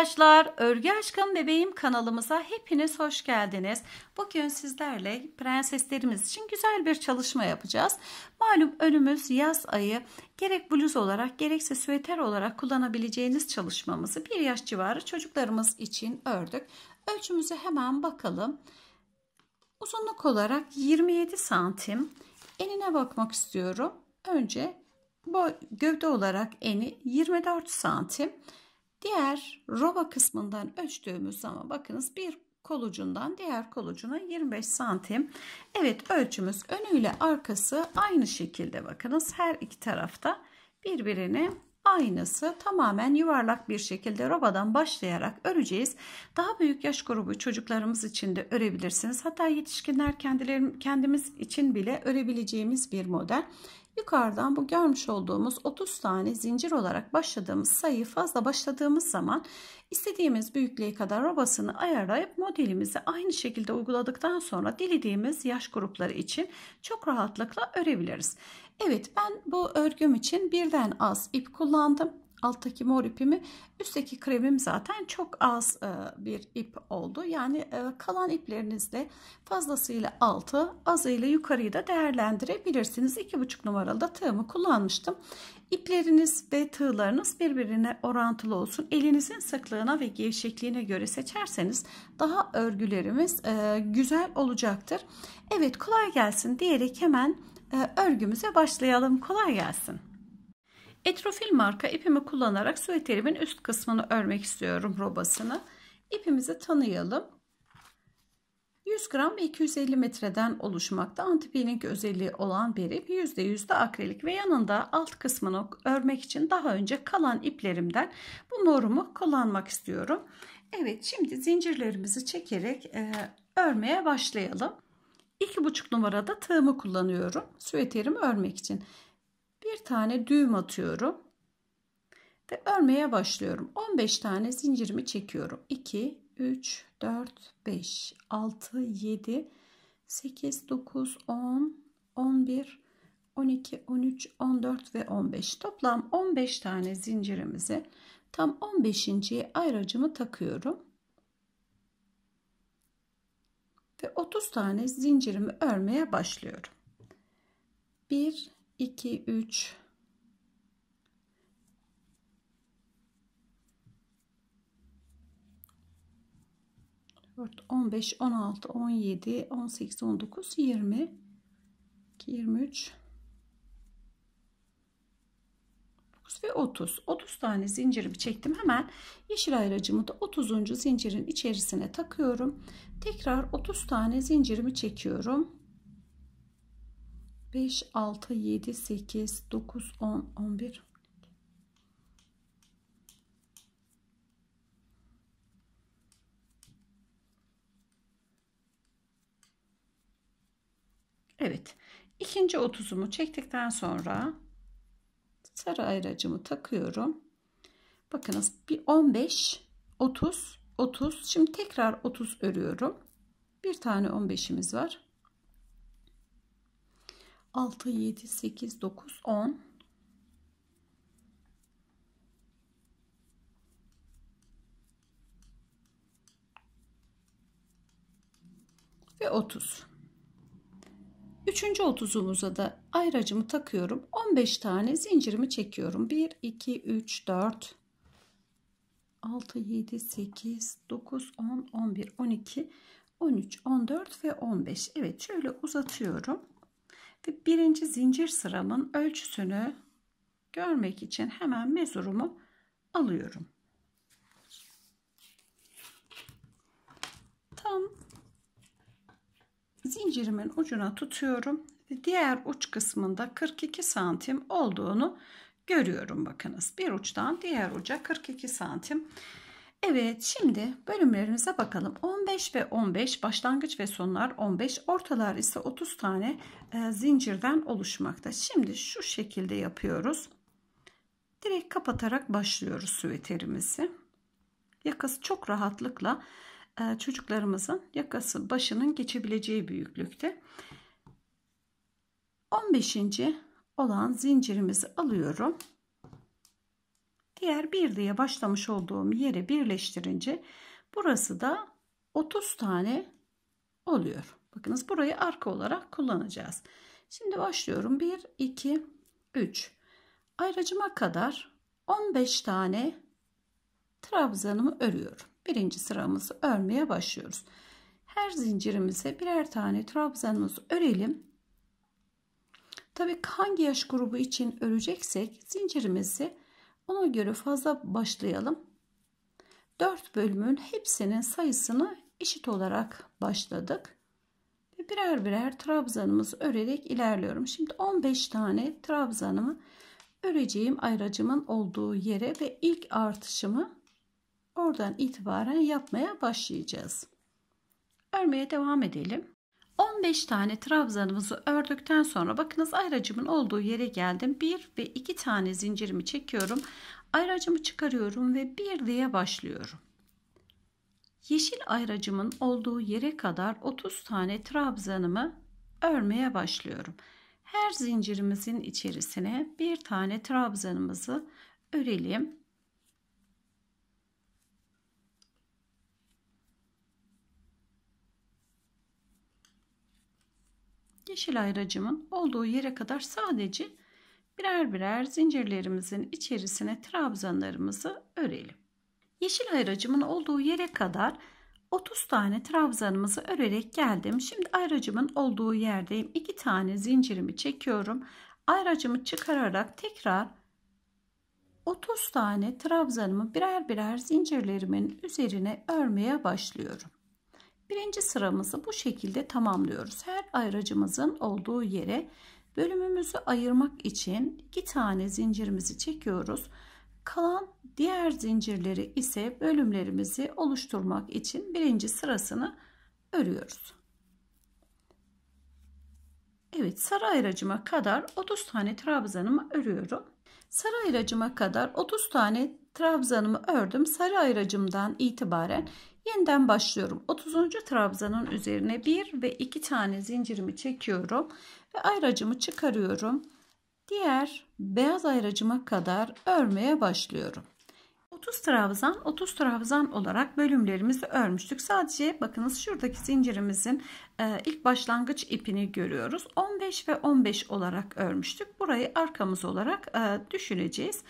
arkadaşlar, Örgü Aşkım Bebeğim kanalımıza hepiniz hoş geldiniz. Bugün sizlerle prenseslerimiz için güzel bir çalışma yapacağız. Malum önümüz yaz ayı gerek bluz olarak gerekse süveter olarak kullanabileceğiniz çalışmamızı bir yaş civarı çocuklarımız için ördük. Ölçümüzü hemen bakalım. Uzunluk olarak 27 santim. Enine bakmak istiyorum. Önce boy, gövde olarak eni 24 santim. Diğer roba kısmından ölçtüğümüz zaman bakınız bir kolucundan diğer kolucuna 25 santim. Evet ölçümüz önüyle arkası aynı şekilde bakınız her iki tarafta birbirini aynısı tamamen yuvarlak bir şekilde robadan başlayarak öreceğiz. Daha büyük yaş grubu çocuklarımız için de örebilirsiniz. Hatta yetişkinler kendilerim kendimiz için bile örebileceğimiz bir model. Yukarıdan bu görmüş olduğumuz 30 tane zincir olarak başladığımız sayı fazla başladığımız zaman istediğimiz büyüklüğe kadar robasını ayarlayıp modelimizi aynı şekilde uyguladıktan sonra dilediğimiz yaş grupları için çok rahatlıkla örebiliriz. Evet ben bu örgüm için birden az ip kullandım alttaki mor ipimi üstteki kremim zaten çok az e, bir ip oldu yani e, kalan iplerinizde fazlasıyla altı azıyla yukarıyı da değerlendirebilirsiniz iki buçuk numaralı da tığımı kullanmıştım İpleriniz ve tığlarınız birbirine orantılı olsun elinizin sıklığına ve gevşekliğine göre seçerseniz daha örgülerimiz e, güzel olacaktır Evet kolay gelsin diyerek hemen örgümüze başlayalım kolay gelsin Etrofil marka ipimi kullanarak süveterimin üst kısmını örmek istiyorum robasını. İpimizi tanıyalım. 100 gram 250 metreden oluşmakta antipilink özelliği olan bir ip %100 de akrilik ve yanında alt kısmını örmek için daha önce kalan iplerimden bu morumu kullanmak istiyorum. Evet şimdi zincirlerimizi çekerek e, örmeye başlayalım. 2,5 numarada tığımı kullanıyorum süveterimi örmek için bir tane düğüm atıyorum ve örmeye başlıyorum. 15 tane zincirimi çekiyorum. 2, 3, 4, 5, 6, 7, 8, 9, 10, 11, 12, 13, 14 ve 15. Toplam 15 tane zincirimizi tam 15. ayracımı takıyorum. Ve 30 tane zincirimi örmeye başlıyorum. 1 2 3 4 15 16 17 18 19 20 23 9 ve 30 30 tane zincirimi çektim hemen yeşil ayracımı da 30. zincirin içerisine takıyorum tekrar 30 tane zincirimi çekiyorum 5 6 7 8 9 10 11 Evet ikinci otuzumu çektikten sonra sarı ayracımı takıyorum bakınız bir 15 30 30 şimdi tekrar 30 örüyorum bir tane 15'imiz var 6 7 8 9 10 ve 30. Üçüncü 30'umuza da ayracımı takıyorum. 15 tane zincirimi çekiyorum. 1 2 3 4 6 7 8 9 10 11 12 13 14 ve 15. Evet şöyle uzatıyorum. Ve birinci zincir sıramın ölçüsünü görmek için hemen mezurumu alıyorum. Tam zincirimin ucuna tutuyorum ve diğer uç kısmında 42 santim olduğunu görüyorum bakınız. Bir uçtan diğer uca 42 santim Evet şimdi bölümlerimize bakalım. 15 ve 15 başlangıç ve sonlar 15 ortalar ise 30 tane e, zincirden oluşmakta. Şimdi şu şekilde yapıyoruz. Direkt kapatarak başlıyoruz süveterimizi. Yakası çok rahatlıkla e, çocuklarımızın yakası başının geçebileceği büyüklükte. 15. olan zincirimizi alıyorum diğer birliğe başlamış olduğum yere birleştirince burası da 30 tane oluyor. Bakınız burayı arka olarak kullanacağız. Şimdi başlıyorum. 1, 2, 3. Ayracıma kadar 15 tane trabzanımı örüyorum. Birinci sıramızı örmeye başlıyoruz. Her zincirimize birer tane trabzanımızı örelim. Tabii hangi yaş grubu için öreceksek zincirimizi ona göre fazla başlayalım. 4 bölümün hepsinin sayısını eşit olarak başladık. Ve birer birer trabzanımızı örerek ilerliyorum. Şimdi 15 tane trabzanımı öreceğim ayracımın olduğu yere ve ilk artışımı oradan itibaren yapmaya başlayacağız. Örmeye devam edelim. 15 tane trabzanımızı ördükten sonra bakınız ayracımın olduğu yere geldim. 1 ve 2 tane zincirimi çekiyorum. Ayracımı çıkarıyorum ve 1 diye başlıyorum. Yeşil ayracımın olduğu yere kadar 30 tane trabzanımı örmeye başlıyorum. Her zincirimizin içerisine bir tane trabzanımızı örelim. yeşil ayracımın olduğu yere kadar sadece birer birer zincirlerimizin içerisine trabzanlarımızı örelim. Yeşil ayracımın olduğu yere kadar 30 tane trabzanımızı örerek geldim. Şimdi ayracımın olduğu yerdeyim. 2 tane zincirimi çekiyorum. Ayracımı çıkararak tekrar 30 tane trabzanımı birer birer zincirlerimin üzerine örmeye başlıyorum. Birinci sıramızı bu şekilde tamamlıyoruz. Her ayracımızın olduğu yere bölümümüzü ayırmak için iki tane zincirimizi çekiyoruz. Kalan diğer zincirleri ise bölümlerimizi oluşturmak için birinci sırasını örüyoruz. Evet sarı ayracıma kadar 30 tane trabzanımı örüyorum. Sarı ayracıma kadar 30 tane trabzanımı ördüm. Sarı ayracımdan itibaren Yeniden başlıyorum. 30. trabzanın üzerine 1 ve 2 tane zincirimi çekiyorum ve ayracımı çıkarıyorum. Diğer beyaz ayracıma kadar örmeye başlıyorum. 30 trabzan 30 trabzan olarak bölümlerimizi örmüştük. Sadece bakınız şuradaki zincirimizin e, ilk başlangıç ipini görüyoruz. 15 ve 15 olarak örmüştük. Burayı arkamız olarak e, düşüneceğiz.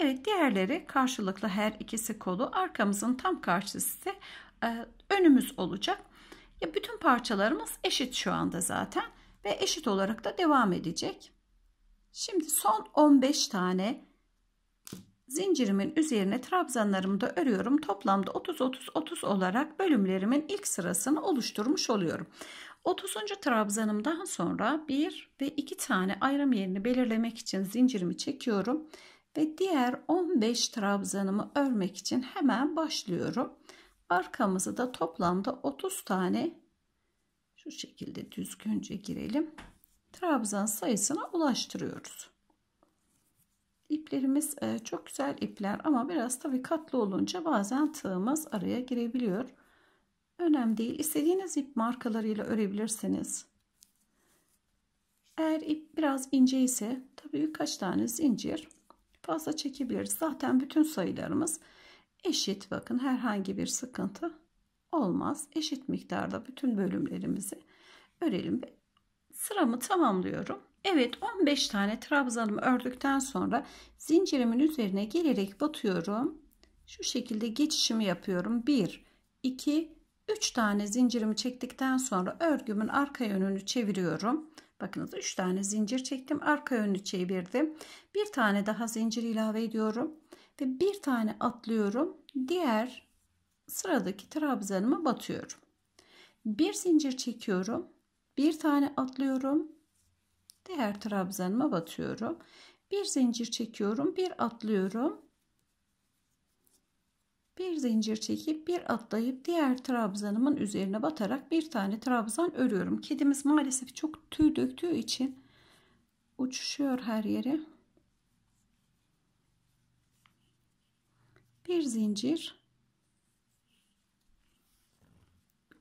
Evet diğerleri karşılıklı her ikisi kolu arkamızın tam karşısı ee, önümüz olacak. Ya bütün parçalarımız eşit şu anda zaten ve eşit olarak da devam edecek. Şimdi son 15 tane zincirimin üzerine trabzanlarımı da örüyorum. Toplamda 30-30-30 olarak bölümlerimin ilk sırasını oluşturmuş oluyorum. 30. trabzanımdan sonra 1 ve 2 tane ayrım yerini belirlemek için zincirimi çekiyorum. Ve diğer 15 trabzanımı örmek için hemen başlıyorum. Arkamızı da toplamda 30 tane şu şekilde düzgünce girelim. Trabzan sayısına ulaştırıyoruz. İplerimiz e, çok güzel ipler ama biraz tabi katlı olunca bazen tığımız araya girebiliyor. Önemli değil. İstediğiniz ip markalarıyla örebilirsiniz. Eğer ip biraz ince ise tabi birkaç tane zincir fazla çekebiliriz. Zaten bütün sayılarımız eşit bakın herhangi bir sıkıntı olmaz. Eşit miktarda bütün bölümlerimizi örelim. Sıramı tamamlıyorum. Evet 15 tane trabzanımı ördükten sonra zincirimin üzerine gelerek batıyorum. Şu şekilde geçişimi yapıyorum. 1, 2, 3 tane zincirimi çektikten sonra örgümün arka yönünü çeviriyorum. Bakınız 3 tane zincir çektim. Arka yönünü çevirdim. Bir tane daha zincir ilave ediyorum ve bir tane atlıyorum. Diğer sıradaki trabzanıma batıyorum. Bir zincir çekiyorum. Bir tane atlıyorum. Diğer trabzanıma batıyorum. Bir zincir çekiyorum. Bir atlıyorum. Bir zincir çekip bir atlayıp diğer trabzanımın üzerine batarak bir tane trabzan örüyorum. Kedimiz maalesef çok tüy döktüğü için uçuşuyor her yere. bir zincir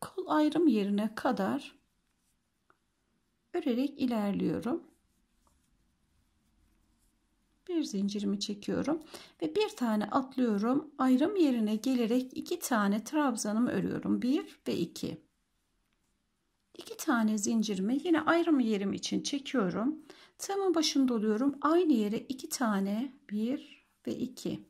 kol ayrım yerine kadar örerek ilerliyorum. Bir zincirimi çekiyorum ve bir tane atlıyorum. Ayrım yerine gelerek iki tane trabzanım örüyorum. Bir ve iki. İki tane zincirimi yine ayrım yerim için çekiyorum. Tığımın başında oluyorum. Aynı yere iki tane bir ve iki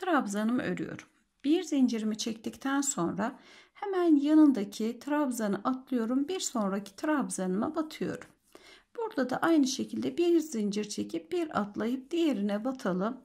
trabzanımı örüyorum. Bir zincirimi çektikten sonra hemen yanındaki trabzanı atlıyorum. Bir sonraki trabzanıma batıyorum. Burada da aynı şekilde bir zincir çekip bir atlayıp diğerine batalım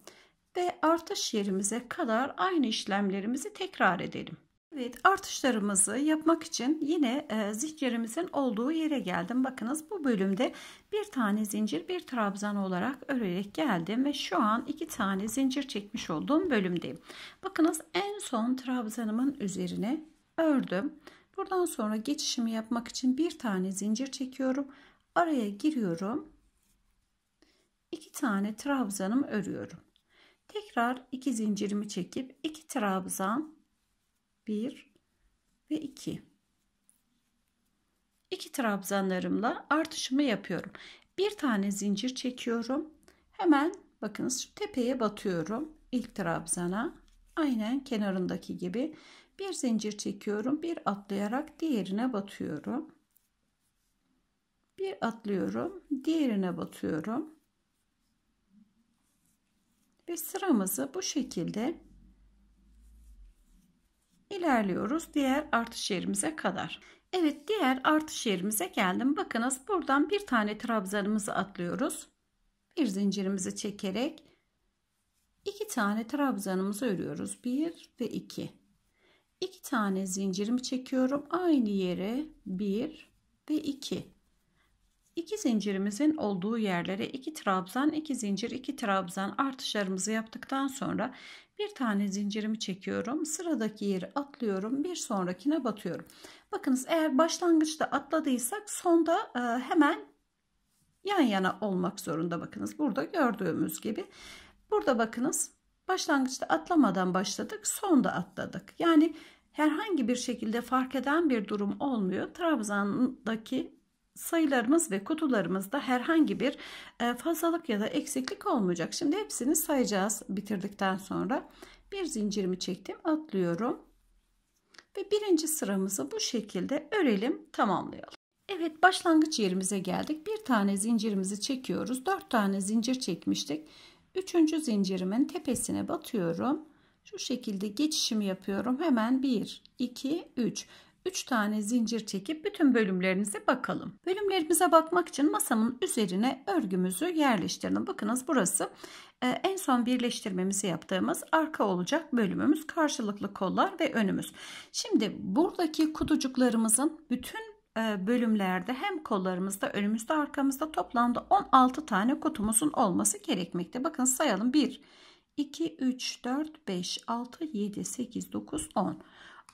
ve artış yerimize kadar aynı işlemlerimizi tekrar edelim. Evet artışlarımızı yapmak için yine e, zincirimizin olduğu yere geldim. Bakınız bu bölümde bir tane zincir bir trabzan olarak örerek geldim ve şu an iki tane zincir çekmiş olduğum bölümdeyim. Bakınız en son trabzanımın üzerine ördüm. Buradan sonra geçişimi yapmak için bir tane zincir çekiyorum. Araya giriyorum. iki tane trabzanım örüyorum. Tekrar iki zincirimi çekip iki trabzan 1 ve 2. İki trabzanlarımla artışımı yapıyorum. Bir tane zincir çekiyorum. Hemen bakınız şu tepeye batıyorum. ilk trabzana aynen kenarındaki gibi bir zincir çekiyorum. Bir atlayarak diğerine batıyorum. Bir atlıyorum. Diğerine batıyorum. Ve sıramızı bu şekilde İlerliyoruz diğer artış yerimize kadar. Evet diğer artış yerimize geldim. Bakınız buradan bir tane trabzanımızı atlıyoruz. Bir zincirimizi çekerek iki tane trabzanımızı örüyoruz. Bir ve iki. İki tane zincirimi çekiyorum. Aynı yere bir ve iki. İki zincirimizin olduğu yerlere iki trabzan, iki zincir, iki trabzan artışlarımızı yaptıktan sonra bir tane zincirimi çekiyorum. Sıradaki yeri atlıyorum. Bir sonrakine batıyorum. Bakınız eğer başlangıçta atladıysak sonda e, hemen yan yana olmak zorunda. Bakınız burada gördüğümüz gibi. Burada bakınız başlangıçta atlamadan başladık. Sonda atladık. Yani herhangi bir şekilde fark eden bir durum olmuyor. Trabzan'daki sayılarımız ve kutularımızda herhangi bir e, fazlalık ya da eksiklik olmayacak. Şimdi hepsini sayacağız bitirdikten sonra. Bir zincirimi çektim atlıyorum. Ve birinci sıramızı bu şekilde örelim tamamlayalım. Evet başlangıç yerimize geldik. Bir tane zincirimizi çekiyoruz. Dört tane zincir çekmiştik. Üçüncü zincirimin tepesine batıyorum. Şu şekilde geçişimi yapıyorum. Hemen bir, iki, üç. 3 tane zincir çekip bütün bölümlerinize bakalım. Bölümlerimize bakmak için masamın üzerine örgümüzü yerleştirelim. Bakınız burası e, en son birleştirmemizi yaptığımız arka olacak bölümümüz karşılıklı kollar ve önümüz. Şimdi buradaki kutucuklarımızın bütün e, bölümlerde hem kollarımızda önümüzde arkamızda toplamda 16 tane kutumuzun olması gerekmekte. Bakın sayalım 1, 2, 3, 4, 5, 6, 7, 8, 9, 10.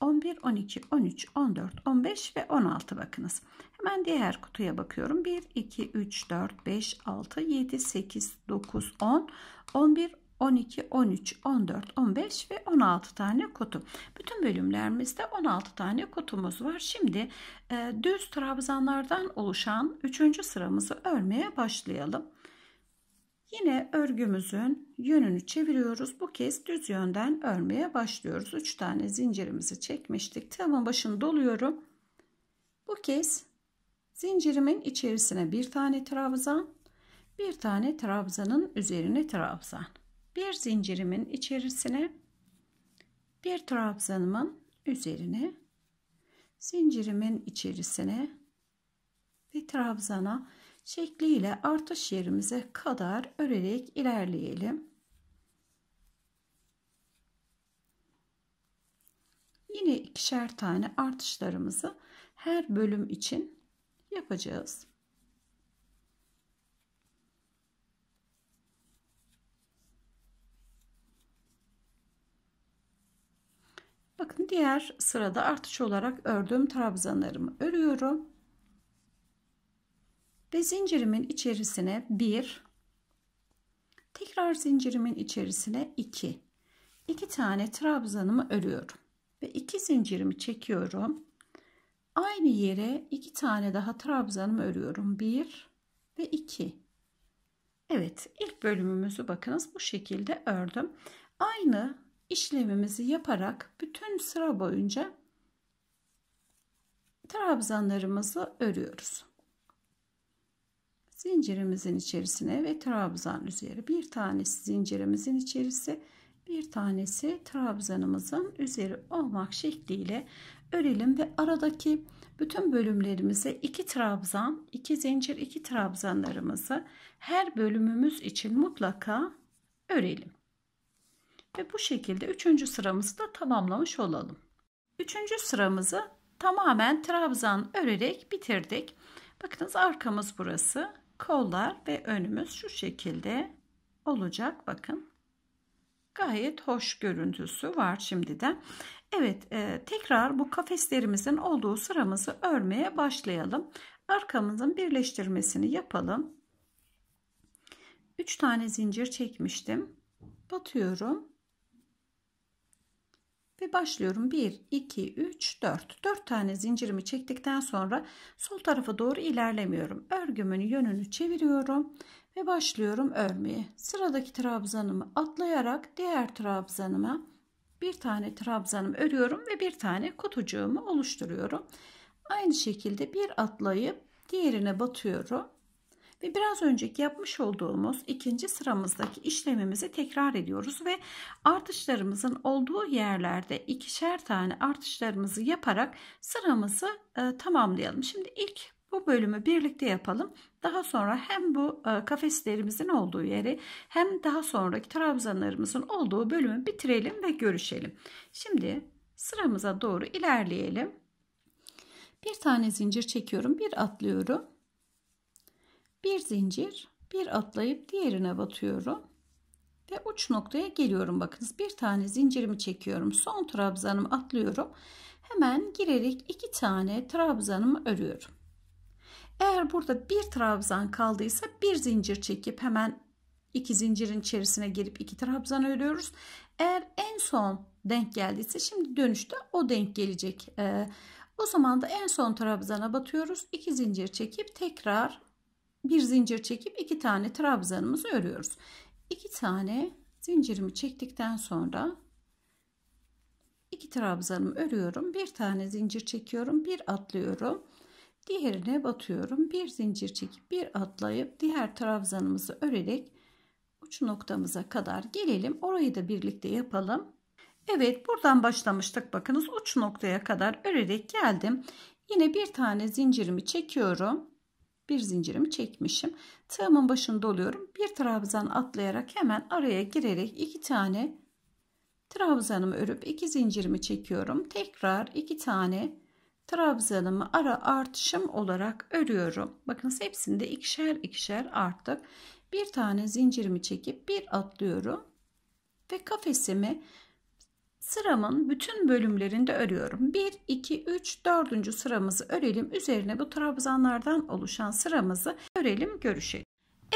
11, 12, 13, 14, 15 ve 16 bakınız. Hemen diğer kutuya bakıyorum. 1, 2, 3, 4, 5, 6, 7, 8, 9, 10, 11, 12, 13, 14, 15 ve 16 tane kutu. Bütün bölümlerimizde 16 tane kutumuz var. Şimdi e, düz trabzanlardan oluşan 3. sıramızı örmeye başlayalım. Yine örgümüzün yönünü çeviriyoruz. Bu kez düz yönden örmeye başlıyoruz. 3 tane zincirimizi çekmiştik. Tığımın başını doluyorum. Bu kez zincirimin içerisine bir tane trabzan, bir tane trabzanın üzerine trabzan. Bir zincirimin içerisine bir trabzanımın üzerine zincirimin içerisine ve trabzana şekliyle artış yerimize kadar örerek ilerleyelim. Yine ikişer tane artışlarımızı her bölüm için yapacağız. Bakın diğer sırada artış olarak ördüğüm trabzanlarımı örüyorum. Ve zincirimin içerisine 1 tekrar zincirimin içerisine 2 2 tane trabzanımı örüyorum ve 2 zincirimi çekiyorum. Aynı yere 2 tane daha trabzanımı örüyorum. 1 ve 2. Evet, ilk bölümümüzü bakınız bu şekilde ördüm. Aynı işlemimizi yaparak bütün sıra boyunca trabzanlarımızı örüyoruz zincirimizin içerisine ve trabzan üzeri bir tanesi zincirimizin içerisi bir tanesi trabzanımızın üzeri olmak şekliyle örelim ve aradaki bütün bölümlerimize iki trabzan, iki zincir, iki trabzanlarımızı her bölümümüz için mutlaka örelim. Ve bu şekilde üçüncü sıramızı da tamamlamış olalım. Üçüncü sıramızı tamamen trabzan örerek bitirdik. Bakınız arkamız burası kollar ve önümüz şu şekilde olacak. Bakın gayet hoş görüntüsü var şimdiden. Evet e, tekrar bu kafeslerimizin olduğu sıramızı örmeye başlayalım. Arkamızın birleştirmesini yapalım. 3 tane zincir çekmiştim. Batıyorum ve başlıyorum 1 2 3 4 4 tane zincirimi çektikten sonra sol tarafa doğru ilerlemiyorum örgümün yönünü çeviriyorum ve başlıyorum örmeye sıradaki trabzanımı atlayarak diğer trabzanıma bir tane trabzanımı örüyorum ve bir tane kutucuğumu oluşturuyorum aynı şekilde bir atlayıp diğerine batıyorum ve biraz önceki yapmış olduğumuz ikinci sıramızdaki işlemimizi tekrar ediyoruz ve artışlarımızın olduğu yerlerde ikişer tane artışlarımızı yaparak sıramızı e, tamamlayalım. Şimdi ilk bu bölümü birlikte yapalım. Daha sonra hem bu e, kafeslerimizin olduğu yeri hem daha sonraki trabzanlarımızın olduğu bölümü bitirelim ve görüşelim. Şimdi sıramıza doğru ilerleyelim. Bir tane zincir çekiyorum. Bir atlıyorum bir zincir bir atlayıp diğerine batıyorum ve uç noktaya geliyorum bakınız bir tane zincirimi çekiyorum son trabzanımı atlıyorum hemen girerek iki tane trabzanımı örüyorum eğer burada bir trabzan kaldıysa bir zincir çekip hemen iki zincirin içerisine girip iki trabzan örüyoruz eğer en son denk geldiyse şimdi dönüşte o denk gelecek ee, o zaman da en son trabzana batıyoruz iki zincir çekip tekrar bir zincir çekip iki tane trabzanımızı örüyoruz. İki tane zincirimi çektikten sonra iki trabzanımı örüyorum. Bir tane zincir çekiyorum. Bir atlıyorum. Diğerine batıyorum. Bir zincir çekip bir atlayıp diğer trabzanımızı örerek uç noktamıza kadar gelelim. Orayı da birlikte yapalım. Evet buradan başlamıştık. Bakınız uç noktaya kadar örerek geldim. Yine bir tane zincirimi çekiyorum bir zincirimi çekmişim. Tığımın başını doluyorum. Bir trabzan atlayarak hemen araya girerek iki tane trabzanımı örüp iki zincirimi çekiyorum. Tekrar iki tane trabzanımı ara artışım olarak örüyorum. Bakın, hepsinde ikişer ikişer arttık. Bir tane zincirimi çekip bir atlıyorum ve kafesimi Sıramın bütün bölümlerinde örüyorum. 1, 2, 3, 4. sıramızı örelim. Üzerine bu trabzanlardan oluşan sıramızı örelim, görüşelim.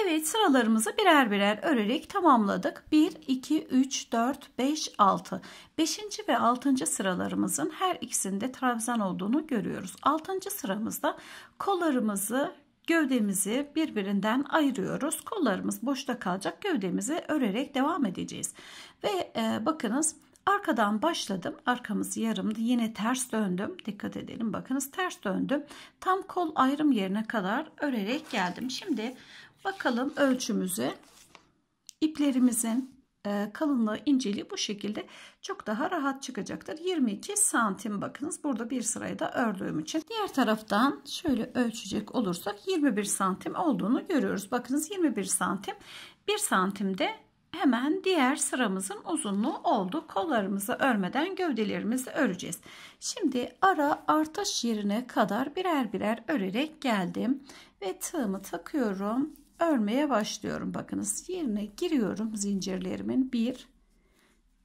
Evet sıralarımızı birer birer örerek tamamladık. 1, 2, 3, 4, 5, 6. 5. ve 6. sıralarımızın her ikisinde trabzan olduğunu görüyoruz. 6. sıramızda kollarımızı gövdemizi birbirinden ayırıyoruz. Kollarımız boşta kalacak gövdemizi örerek devam edeceğiz. Ve e, bakınız Arkadan başladım. Arkamız yarımdı. Yine ters döndüm. Dikkat edelim. Bakınız ters döndüm. Tam kol ayrım yerine kadar örerek geldim. Şimdi bakalım ölçümüzü, İplerimizin e, kalınlığı inceliği bu şekilde çok daha rahat çıkacaktır. 22 santim bakınız. Burada bir sırayı da ördüğüm için. Diğer taraftan şöyle ölçecek olursak 21 santim olduğunu görüyoruz. Bakınız 21 santim. 1 santim de hemen diğer sıramızın uzunluğu oldu. Kollarımızı örmeden gövdelerimizi öreceğiz. Şimdi ara artış yerine kadar birer birer örerek geldim ve tığımı takıyorum. Örmeye başlıyorum. Bakınız yerine giriyorum zincirlerimin 1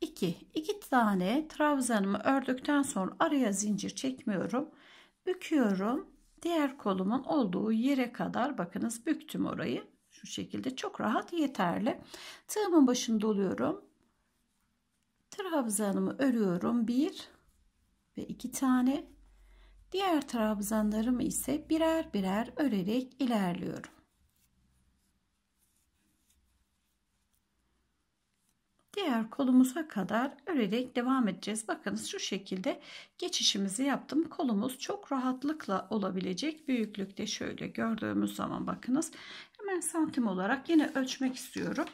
2 2 tane trabzanımı ördükten sonra araya zincir çekmiyorum. Büküyorum. Diğer kolumun olduğu yere kadar bakınız büktüm orayı. Şu şekilde çok rahat yeterli. Tığımın başını doluyorum. Trabzanımı örüyorum. Bir ve iki tane. Diğer trabzanlarımı ise birer birer örerek ilerliyorum. diğer kolumuza kadar örerek devam edeceğiz. Bakınız şu şekilde geçişimizi yaptım. Kolumuz çok rahatlıkla olabilecek büyüklükte şöyle gördüğümüz zaman bakınız hemen santim olarak yine ölçmek istiyorum.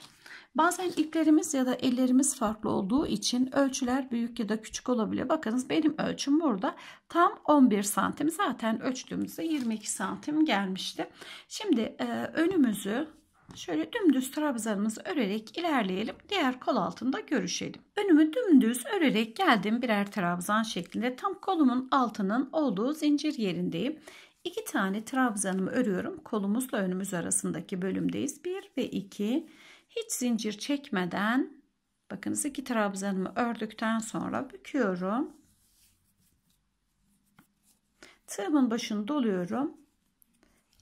Bazen iplerimiz ya da ellerimiz farklı olduğu için ölçüler büyük ya da küçük olabiliyor. Bakınız benim ölçüm burada tam 11 santim. Zaten ölçtüğümüzde 22 santim gelmişti. Şimdi e, önümüzü şöyle dümdüz trabzanımızı örerek ilerleyelim. Diğer kol altında görüşelim. Önümü dümdüz örerek geldim birer trabzan şeklinde. Tam kolumun altının olduğu zincir yerindeyim. İki tane trabzanımı örüyorum. Kolumuzla önümüz arasındaki bölümdeyiz. Bir ve iki. Hiç zincir çekmeden bakınız iki trabzanımı ördükten sonra büküyorum. Tığımın başını doluyorum.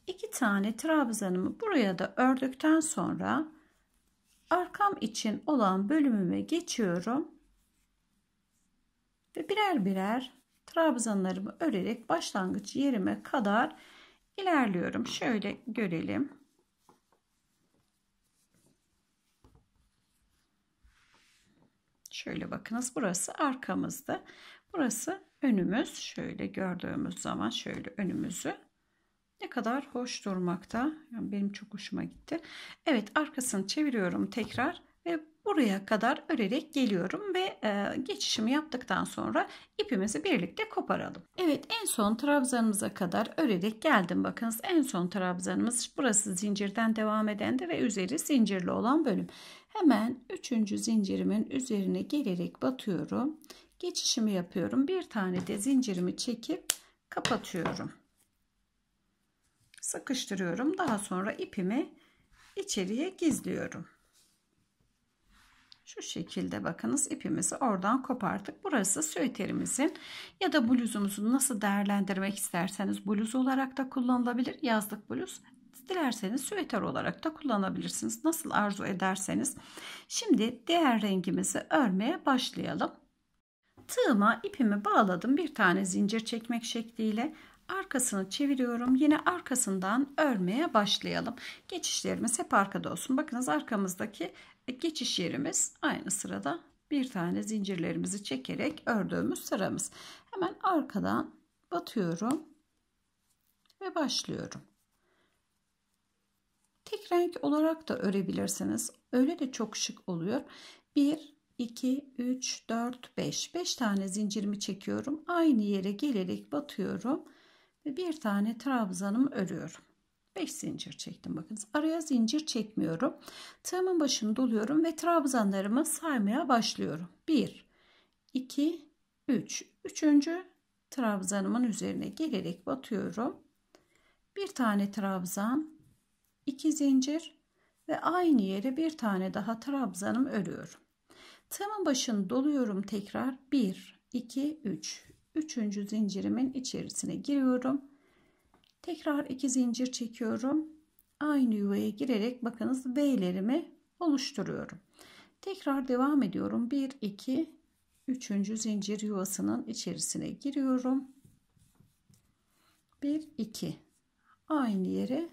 İki tane trabzanımı buraya da ördükten sonra arkam için olan bölümüme geçiyorum. Ve birer birer trabzanlarımı örerek başlangıç yerime kadar ilerliyorum. Şöyle görelim. Şöyle bakınız burası arkamızda. Burası önümüz. Şöyle gördüğümüz zaman şöyle önümüzü ne kadar hoş durmakta. Yani benim çok hoşuma gitti. Evet arkasını çeviriyorum tekrar buraya kadar örerek geliyorum ve e, geçişimi yaptıktan sonra ipimizi birlikte koparalım. Evet en son trabzanımıza kadar örerek geldim. Bakınız en son trabzanımız burası zincirden devam eden de ve üzeri zincirli olan bölüm. Hemen 3. zincirimin üzerine gelerek batıyorum. Geçişimi yapıyorum. Bir tane de zincirimi çekip kapatıyorum. Sıkıştırıyorum. Daha sonra ipimi içeriye gizliyorum. Şu şekilde bakınız ipimizi oradan koparttık. Burası süeterimizin ya da bluzumuzu nasıl değerlendirmek isterseniz bluz olarak da kullanılabilir. Yazlık bluz dilerseniz süeter olarak da kullanabilirsiniz. Nasıl arzu ederseniz. Şimdi diğer rengimizi örmeye başlayalım. Tığıma ipimi bağladım bir tane zincir çekmek şekliyle arkasını çeviriyorum. Yine arkasından örmeye başlayalım. Geçişlerimiz hep arkada olsun. Bakınız arkamızdaki e, geçiş yerimiz aynı sırada bir tane zincirlerimizi çekerek ördüğümüz sıramız. Hemen arkadan batıyorum ve başlıyorum. Tek renk olarak da örebilirsiniz. Öyle de çok şık oluyor. 1 2 3 4 5 5 tane zincirimi çekiyorum. Aynı yere gelerek batıyorum ve bir tane trabzanımı örüyorum. 5 zincir çektim bakınız araya zincir çekmiyorum tığımın başını doluyorum ve trabzanlarımı saymaya başlıyorum 1 2 3 üçüncü trabzanımın üzerine gelerek batıyorum bir tane trabzan 2 zincir ve aynı yere bir tane daha trabzanım örüyorum tığımın başını doluyorum tekrar 1 2 3 üçüncü zincirimin içerisine giriyorum Tekrar iki zincir çekiyorum. Aynı yuvaya girerek bakınız V'lerimi oluşturuyorum. Tekrar devam ediyorum. 1, 2, 3. zincir yuvasının içerisine giriyorum. 1, 2. Aynı yere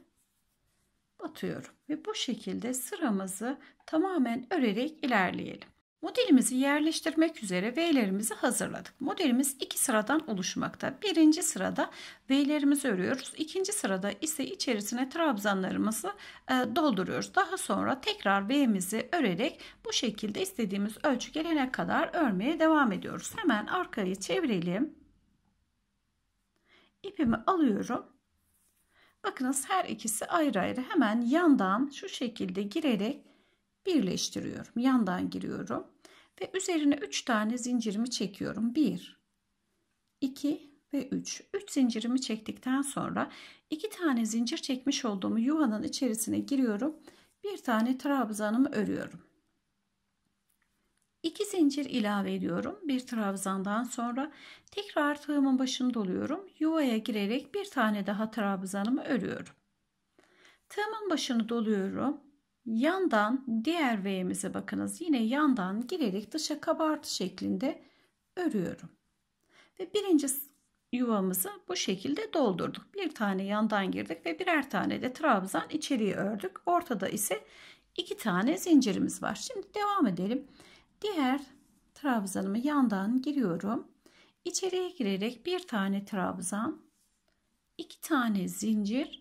batıyorum. Ve bu şekilde sıramızı tamamen örerek ilerleyelim. Modelimizi yerleştirmek üzere V'lerimizi hazırladık. Modelimiz iki sıradan oluşmakta. Birinci sırada V'lerimizi örüyoruz. İkinci sırada ise içerisine trabzanlarımızı e, dolduruyoruz. Daha sonra tekrar V'mizi örerek bu şekilde istediğimiz ölçü gelene kadar örmeye devam ediyoruz. Hemen arkayı çevirelim. İpimi alıyorum. Bakınız her ikisi ayrı ayrı hemen yandan şu şekilde girerek birleştiriyorum. Yandan giriyorum ve üzerine 3 tane zincirimi çekiyorum. 1 2 ve 3. 3 zincirimi çektikten sonra 2 tane zincir çekmiş olduğumu yuvanın içerisine giriyorum. Bir tane trabzanımı örüyorum. 2 zincir ilave ediyorum. Bir trabzandan sonra tekrar tığımın başını doluyorum. Yuvaya girerek bir tane daha trabzanımı örüyorum. Tığımın başını doluyorum. Yandan diğer V'mize bakınız. Yine yandan girerek dışa kabartı şeklinde örüyorum. Ve birinci yuvamızı bu şekilde doldurduk. Bir tane yandan girdik ve birer tane de trabzan içeriği ördük. Ortada ise iki tane zincirimiz var. Şimdi devam edelim. Diğer trabzanımı yandan giriyorum. İçeriye girerek bir tane trabzan, iki tane zincir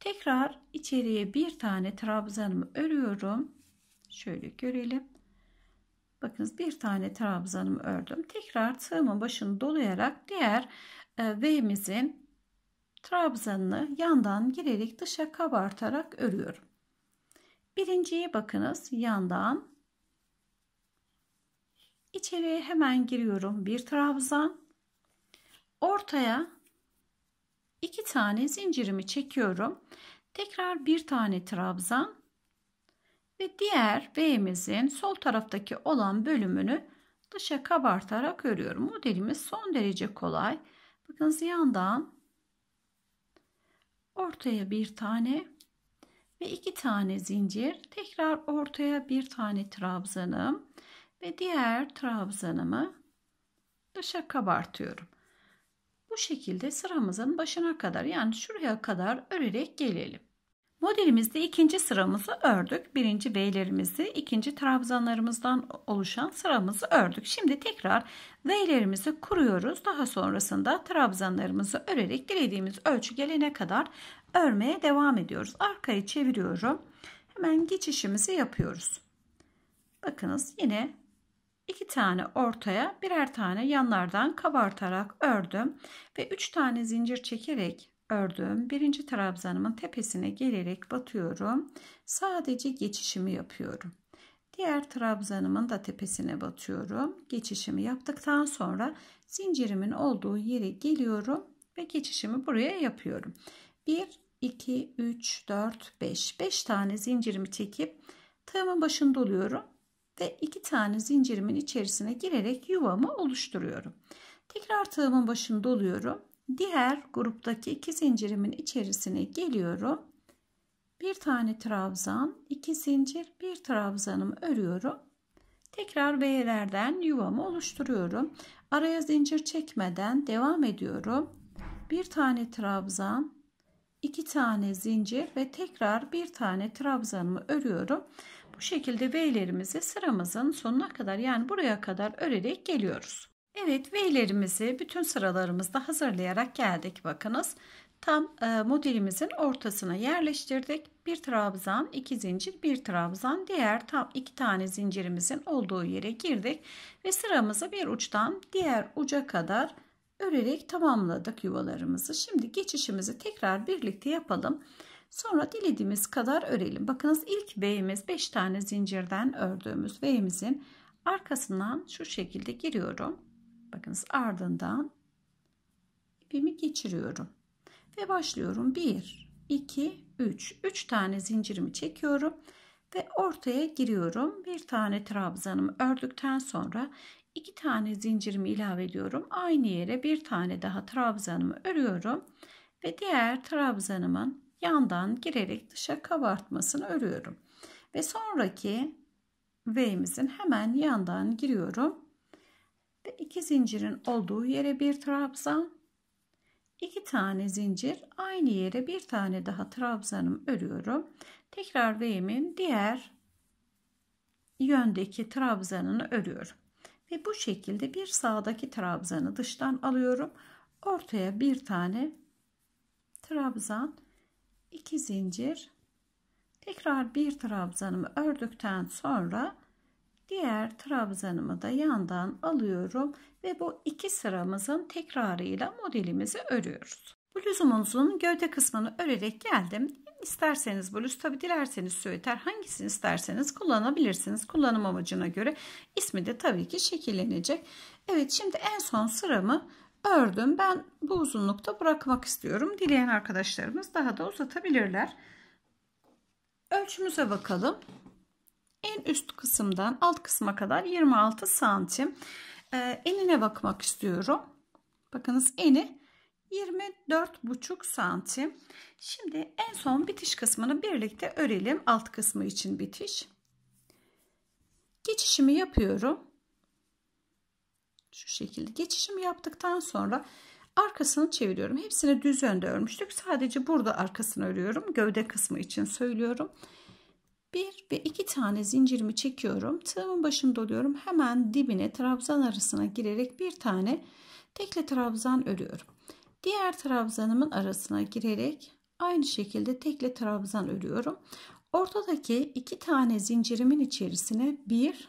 Tekrar içeriye bir tane trabzanımı örüyorum. Şöyle görelim. Bakınız bir tane trabzanımı ördüm. Tekrar tığımın başını dolayarak diğer e, V'mizin trabzanını yandan girerek dışa kabartarak örüyorum. Birinciye bakınız yandan içeriye hemen giriyorum bir trabzan ortaya 2 tane zincirimi çekiyorum. Tekrar bir tane trabzan ve diğer V'mizin sol taraftaki olan bölümünü dışa kabartarak örüyorum. Modelimiz son derece kolay. Bakın yandan ortaya bir tane ve iki tane zincir. Tekrar ortaya bir tane trabzanım ve diğer trabzanımı dışa kabartıyorum. Bu şekilde sıramızın başına kadar yani şuraya kadar örerek gelelim. Modelimizde ikinci sıramızı ördük. Birinci V'lerimizi ikinci trabzanlarımızdan oluşan sıramızı ördük. Şimdi tekrar V'lerimizi kuruyoruz. Daha sonrasında trabzanlarımızı örerek dilediğimiz ölçü gelene kadar örmeye devam ediyoruz. Arkayı çeviriyorum. Hemen geçişimizi yapıyoruz. Bakınız yine 2 tane ortaya birer tane yanlardan kabartarak ördüm ve 3 tane zincir çekerek ördüm. Birinci trabzanımın tepesine gelerek batıyorum. Sadece geçişimi yapıyorum. Diğer trabzanımın da tepesine batıyorum. Geçişimi yaptıktan sonra zincirimin olduğu yere geliyorum ve geçişimi buraya yapıyorum. 1 2 3 4 5 5 tane zincirimi çekip tığımın başında oluyorum ve iki tane zincirimin içerisine girerek yuvamı oluşturuyorum. Tekrar tığımın başını doluyorum. Diğer gruptaki iki zincirimin içerisine geliyorum. Bir tane trabzan, iki zincir, bir trabzanımı örüyorum. Tekrar B'lerden yuvamı oluşturuyorum. Araya zincir çekmeden devam ediyorum. Bir tane trabzan, iki tane zincir ve tekrar bir tane trabzanımı örüyorum. Bu şekilde V'lerimizi sıramızın sonuna kadar yani buraya kadar örerek geliyoruz. Evet V'lerimizi bütün sıralarımızda hazırlayarak geldik. Bakınız tam e, modelimizin ortasına yerleştirdik. Bir trabzan, iki zincir, bir trabzan, diğer tam iki tane zincirimizin olduğu yere girdik ve sıramızı bir uçtan diğer uca kadar örerek tamamladık yuvalarımızı. Şimdi geçişimizi tekrar birlikte yapalım. Sonra dilediğimiz kadar örelim. Bakınız ilk V'miz 5 tane zincirden ördüğümüz V'mizin arkasından şu şekilde giriyorum. Bakınız ardından ipimi geçiriyorum. Ve başlıyorum. 1, 2, 3. 3 tane zincirimi çekiyorum. Ve ortaya giriyorum. Bir tane trabzanımı ördükten sonra iki tane zincirimi ilave ediyorum. Aynı yere bir tane daha trabzanımı örüyorum. Ve diğer trabzanımın yandan girerek dışa kabartmasını örüyorum. Ve sonraki V'imizin hemen yandan giriyorum. Ve iki zincirin olduğu yere bir trabzan, iki tane zincir, aynı yere bir tane daha trabzanım örüyorum. Tekrar V'imin diğer yöndeki trabzanını örüyorum. Ve bu şekilde bir sağdaki trabzanı dıştan alıyorum. Ortaya bir tane trabzan 2 zincir tekrar bir trabzanımı ördükten sonra diğer trabzanımı da yandan alıyorum ve bu iki sıramızın tekrarıyla modelimizi örüyoruz. Bluzumuzun gövde kısmını örerek geldim. İsterseniz bluz tabi dilerseniz süveter hangisini isterseniz kullanabilirsiniz. Kullanım amacına göre ismi de tabii ki şekillenecek. Evet şimdi en son sıramı ördüm. Ben bu uzunlukta bırakmak istiyorum. Dileyen arkadaşlarımız daha da uzatabilirler. Ölçümüze bakalım. En üst kısımdan alt kısma kadar 26 santim. Ee, enine bakmak istiyorum. Bakınız eni 24,5 santim. Şimdi en son bitiş kısmını birlikte örelim. Alt kısmı için bitiş. Geçişimi yapıyorum. Şu şekilde geçişimi yaptıktan sonra arkasını çeviriyorum. Hepsini düz önde örmüştük. Sadece burada arkasını örüyorum. Gövde kısmı için söylüyorum. Bir ve iki tane zincirimi çekiyorum. Tığımın başını doluyorum. Hemen dibine trabzan arasına girerek bir tane tekli trabzan örüyorum. Diğer trabzanımın arasına girerek aynı şekilde tekli trabzan örüyorum. Ortadaki iki tane zincirimin içerisine bir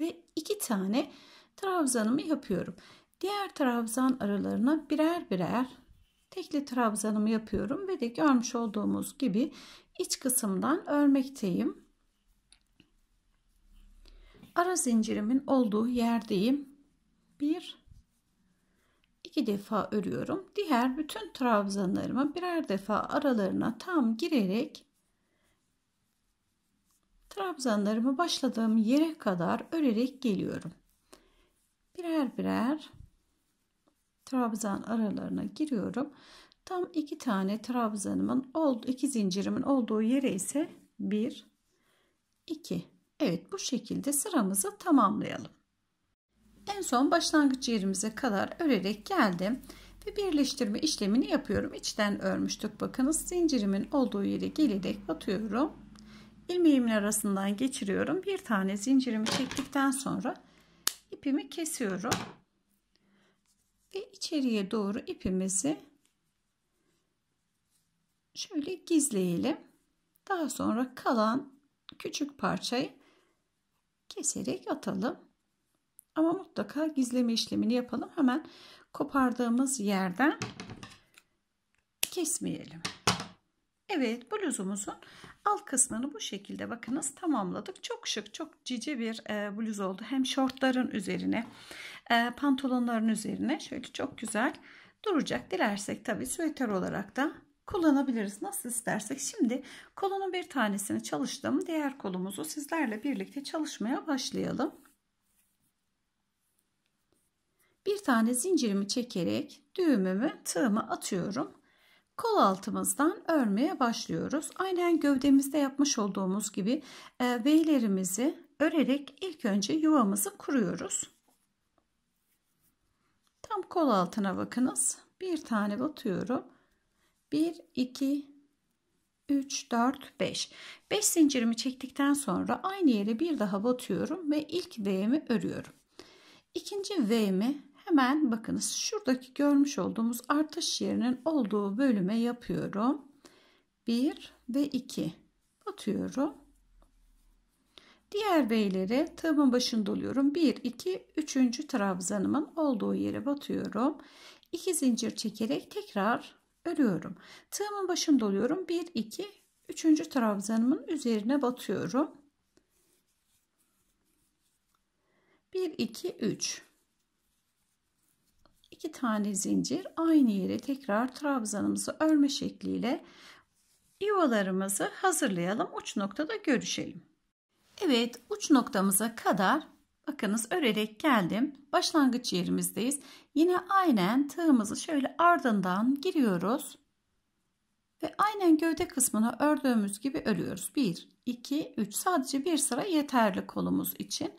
ve iki tane trabzanımı yapıyorum. Diğer trabzan aralarına birer birer tekli trabzanımı yapıyorum ve de görmüş olduğumuz gibi iç kısımdan örmekteyim. Ara zincirimin olduğu yerdeyim. Bir, iki defa örüyorum. Diğer bütün trabzanlarımı birer defa aralarına tam girerek trabzanlarımı başladığım yere kadar örerek geliyorum birer birer trabzan aralarına giriyorum. Tam iki tane trabzanımın oldu, iki zincirimin olduğu yere ise bir, iki. Evet bu şekilde sıramızı tamamlayalım. En son başlangıç yerimize kadar örerek geldim ve birleştirme işlemini yapıyorum. İçten örmüştük bakınız. Zincirimin olduğu yere gelerek batıyorum. İlmeğimin arasından geçiriyorum. Bir tane zincirimi çektikten sonra ipimi kesiyorum. Ve içeriye doğru ipimizi şöyle gizleyelim. Daha sonra kalan küçük parçayı keserek atalım. Ama mutlaka gizleme işlemini yapalım. Hemen kopardığımız yerden kesmeyelim. Evet bluzumuzun Alt kısmını bu şekilde bakınız tamamladık. Çok şık, çok cici bir e, bluz oldu. Hem şortların üzerine, e, pantolonların üzerine şöyle çok güzel duracak. Dilersek tabi süveter olarak da kullanabiliriz nasıl istersek. Şimdi kolunun bir tanesini çalıştım. Diğer kolumuzu sizlerle birlikte çalışmaya başlayalım. Bir tane zincirimi çekerek düğümümü tığıma atıyorum. Kol altımızdan örmeye başlıyoruz. Aynen gövdemizde yapmış olduğumuz gibi V'lerimizi e, örerek ilk önce yuvamızı kuruyoruz. Tam kol altına bakınız. Bir tane batıyorum. 1, 2, 3, 4, 5. 5 zincirimi çektikten sonra aynı yere bir daha batıyorum ve ilk V'mi örüyorum. İkinci V'mi Hemen bakınız şuradaki görmüş olduğumuz artış yerinin olduğu bölüme yapıyorum. 1 ve 2 batıyorum. Diğer V'leri tığımın başını doluyorum. 1, 2, 3. trabzanımın olduğu yere batıyorum. 2 zincir çekerek tekrar örüyorum. Tığımın başını doluyorum. 1, 2, 3. trabzanımın üzerine batıyorum. 1, 2, 3 iki tane zincir aynı yere tekrar trabzanımızı örme şekliyle yuvalarımızı hazırlayalım. Uç noktada görüşelim. Evet uç noktamıza kadar bakınız örerek geldim. Başlangıç yerimizdeyiz. Yine aynen tığımızı şöyle ardından giriyoruz. Ve aynen gövde kısmını ördüğümüz gibi örüyoruz. 1, 2, 3 sadece bir sıra yeterli kolumuz için.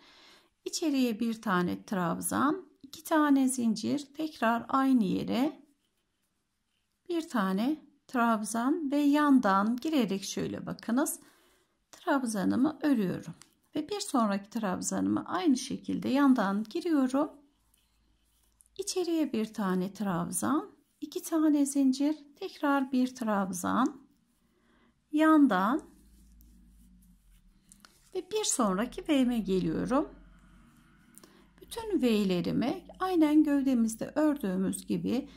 İçeriye bir tane trabzan, 2 tane zincir tekrar aynı yere bir tane trabzan ve yandan girerek şöyle bakınız trabzanımı örüyorum ve bir sonraki trabzanımı aynı şekilde yandan giriyorum içeriye bir tane trabzan iki tane zincir tekrar bir trabzan yandan ve bir sonraki V'me geliyorum bütün V'lerimi aynen gövdemizde ördüğümüz gibi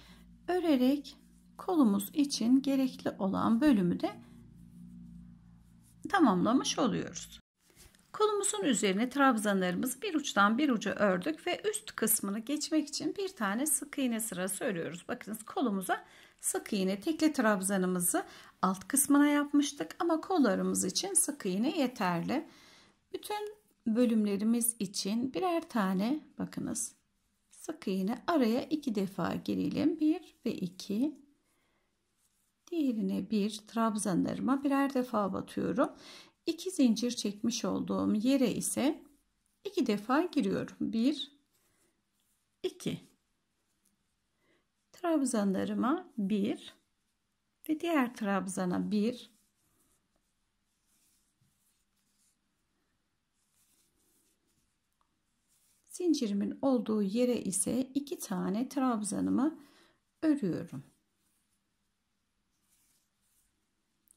örerek kolumuz için gerekli olan bölümü de tamamlamış oluyoruz. Kolumuzun üzerine trabzanlarımızı bir uçtan bir uca ördük ve üst kısmını geçmek için bir tane sık iğne sırası örüyoruz. Bakınız kolumuza sık iğne tekli trabzanımızı alt kısmına yapmıştık ama kollarımız için sık iğne yeterli. Bütün bölümlerimiz için birer tane bakınız sık iğne araya iki defa girelim. bir ve iki. Diğerine bir trabzanlarıma birer defa batıyorum. İki zincir çekmiş olduğum yere ise iki defa giriyorum. bir, iki. Trabzanlarıma bir ve diğer trabzana bir Zincirimin olduğu yere ise iki tane trabzanımı örüyorum.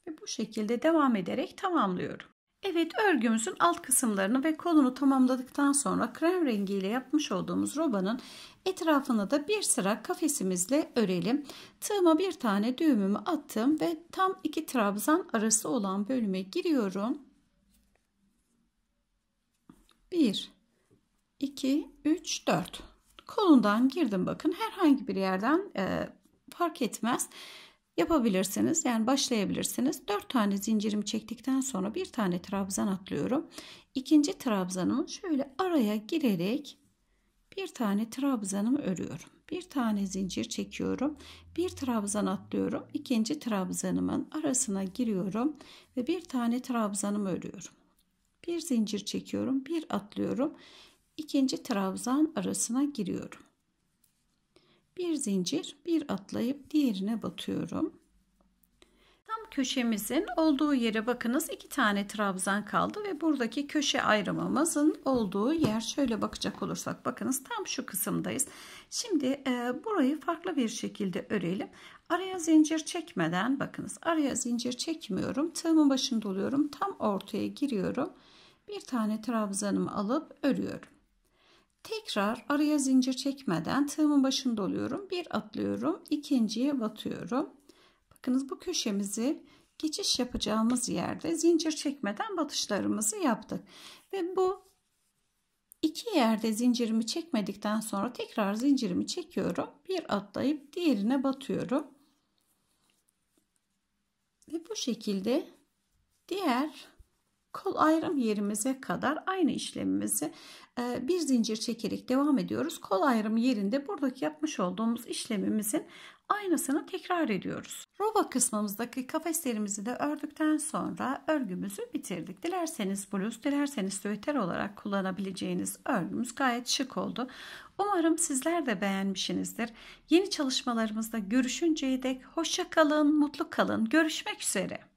Ve bu şekilde devam ederek tamamlıyorum. Evet örgümüzün alt kısımlarını ve kolunu tamamladıktan sonra krem rengiyle yapmış olduğumuz robanın etrafını da bir sıra kafesimizle örelim. Tığıma bir tane düğümümü attım ve tam iki trabzan arası olan bölüme giriyorum. 1 2, 3, 4. Kolundan girdim bakın. Herhangi bir yerden e, fark etmez. Yapabilirsiniz yani başlayabilirsiniz. 4 tane zincirimi çektikten sonra bir tane trabzan atlıyorum. İkinci trabzanımı şöyle araya girerek bir tane trabzanımı örüyorum. Bir tane zincir çekiyorum. Bir trabzan atlıyorum. İkinci trabzanımın arasına giriyorum ve bir tane trabzanımı örüyorum. Bir zincir çekiyorum, bir atlıyorum ikinci trabzan arasına giriyorum. Bir zincir, bir atlayıp diğerine batıyorum. Tam köşemizin olduğu yere bakınız iki tane trabzan kaldı ve buradaki köşe ayrımımızın olduğu yer şöyle bakacak olursak bakınız tam şu kısımdayız. Şimdi e, burayı farklı bir şekilde örelim. Araya zincir çekmeden bakınız araya zincir çekmiyorum. Tığımın başında oluyorum. Tam ortaya giriyorum. Bir tane trabzanımı alıp örüyorum. Tekrar araya zincir çekmeden tığımın başında oluyorum. Bir atlıyorum. ikinciye batıyorum. Bakınız bu köşemizi geçiş yapacağımız yerde zincir çekmeden batışlarımızı yaptık. Ve bu iki yerde zincirimi çekmedikten sonra tekrar zincirimi çekiyorum. Bir atlayıp diğerine batıyorum. Ve bu şekilde diğer kol ayrım yerimize kadar aynı işlemimizi e, bir zincir çekerek devam ediyoruz. Kol ayrım yerinde buradaki yapmış olduğumuz işlemimizin aynısını tekrar ediyoruz. Roba kısmımızdaki kafeslerimizi de ördükten sonra örgümüzü bitirdik. Dilerseniz bluz, dilerseniz süveter olarak kullanabileceğiniz örgümüz gayet şık oldu. Umarım sizler de beğenmişsinizdir. Yeni çalışmalarımızda görüşünceye dek hoşça kalın, mutlu kalın. Görüşmek üzere.